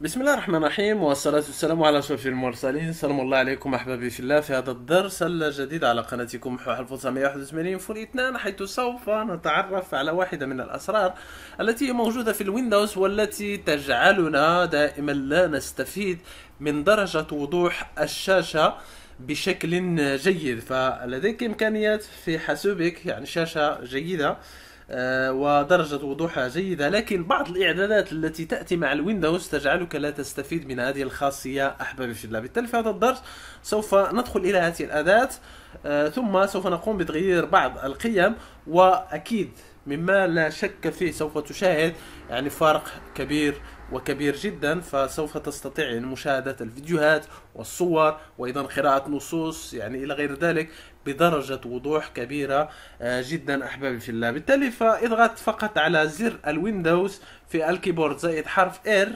بسم الله الرحمن الرحيم والصلاة والسلام على أشرف المرسلين سلام الله عليكم أحبابي في الله في هذا الدرس الجديد على قناتكم حو 1981 فول 2 حيث سوف نتعرف على واحدة من الأسرار التي موجودة في الويندوز والتي تجعلنا دائما لا نستفيد من درجة وضوح الشاشة بشكل جيد فلديك امكانيات في حاسوبك يعني شاشه جيده آه، ودرجة وضوحها جيدة لكن بعض الإعدادات التي تأتي مع الويندوز تجعلك لا تستفيد من هذه الخاصية أحبابي في الله بالتالي في هذا الدرس سوف ندخل إلى هذه الأداة آه، ثم سوف نقوم بتغيير بعض القيم وأكيد مما لا شك فيه سوف تشاهد يعني فرق كبير وكبير جدا فسوف يعني مشاهدة الفيديوهات والصور وأيضا قراءة نصوص يعني إلى غير ذلك بدرجة وضوح كبيرة آه، جدا أحبابي في الله بالتالي فاضغط فقط على زر الويندوز في الكيبورد زائد حرف R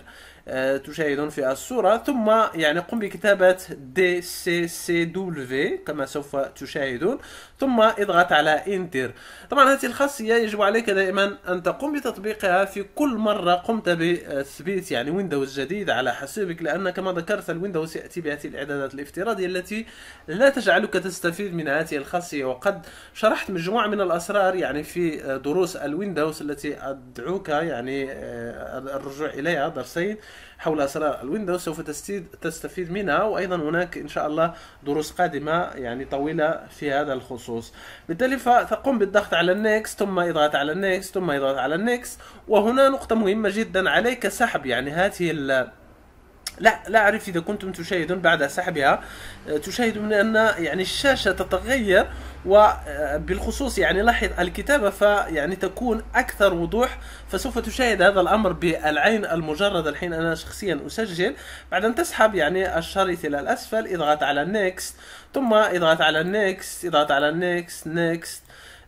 آه، تشاهدون في الصورة ثم يعني قم بكتابة DCCW كما سوف تشاهدون ثم اضغط على انتر طبعا هذه الخاصية يجب عليك دائما أن تقوم بتطبيقها في كل مرة قمت بتثبيت آه، تثبيت يعني ويندوز جديد على حاسوبك لأن كما ذكرت الويندوز يأتي بهذه الإعدادات الافتراضية التي لا تجعلك تستفيد من هذه الخاصية وقد شرحت مجموعة من الأسرار يعني في دروس الويندوز التي أدعوك يعني آه، الرجوع إليها درسين حول أسرار الويندوز سوف تستفيد منها وأيضا هناك إن شاء الله دروس قادمة يعني طويلة في هذا الخصوص بالتالي فتقوم بالضغط على النكست ثم إضغط على النكست ثم إضغط على النكست وهنا نقطة مهمة جدا عليك سحب سحب يعني هذه ال لا لا اعرف اذا كنتم تشاهدون بعد سحبها آه، تشاهدون ان يعني الشاشه تتغير وبالخصوص آه، يعني لاحظ الكتابه فيعني تكون اكثر وضوح فسوف تشاهد هذا الامر بالعين المجرده الحين انا شخصيا اسجل بعد ان تسحب يعني الشريط الى الاسفل اضغط على نيكست ثم اضغط على نيكست اضغط على نيكست نيكست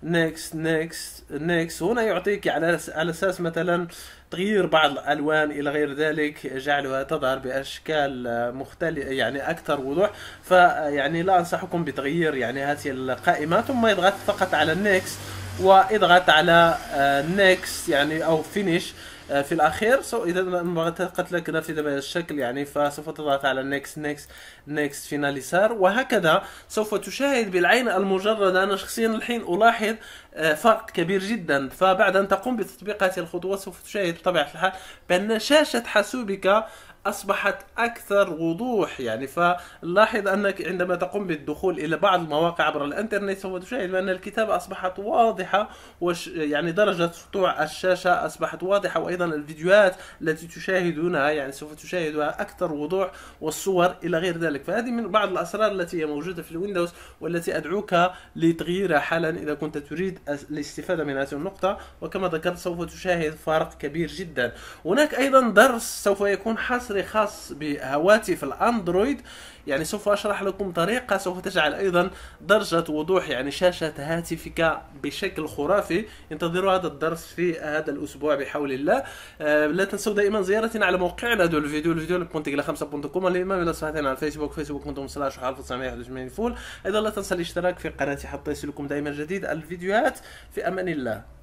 نيكست نيكست نيكست هنا يعطيك على على اساس مثلا تغيير بعض الالوان الى غير ذلك جعلها تظهر باشكال مختلفه يعني اكثر وضوح فيعني لا انصحكم بتغيير يعني هذه القائمه ثم اضغط فقط على نيكست واضغط على نيكست آه، يعني او فينيش آه، في الاخير سو اذا بغيت قلت لك بهذا الشكل يعني فسوف تضغط على نيكست نيكست نيكست فيناليسار وهكذا سوف تشاهد بالعين المجرده انا شخصيا الحين الاحظ آه، فرق كبير جدا فبعد ان تقوم بتطبيق هذه الخطوه سوف تشاهد بطبيعه الحال بان شاشه حاسوبك اصبحت اكثر وضوح يعني فلاحظ انك عندما تقوم بالدخول الى بعض المواقع عبر الانترنت سوف تشاهد بان الكتابه اصبحت واضحه وش يعني درجه سطوع الشاشه اصبحت واضحه وايضا الفيديوهات التي تشاهدونها يعني سوف تشاهدها اكثر وضوح والصور الى غير ذلك فهذه من بعض الاسرار التي هي موجوده في الويندوز والتي ادعوك لتغييرها حالا اذا كنت تريد الاستفاده من هذه النقطه وكما ذكرت سوف تشاهد فرق كبير جدا هناك ايضا درس سوف يكون حاصل حصري خاص بهواتف الاندرويد يعني سوف اشرح لكم طريقه سوف تجعل ايضا درجه وضوح يعني شاشه هاتفك بشكل خرافي انتظروا هذا الدرس في هذا الاسبوع بحول الله آه، لا تنسوا دائما زيارتنا على موقعنا دو الفيديو الفيديو لبونتيكلا 5 بونتكم الامام الى صفحتنا على الفيسبوك فيسبوك.com سلاش 1981 فول ايضا لا تنسى الاشتراك في قناتي حتى يصلكم دائما جديد الفيديوهات في امان الله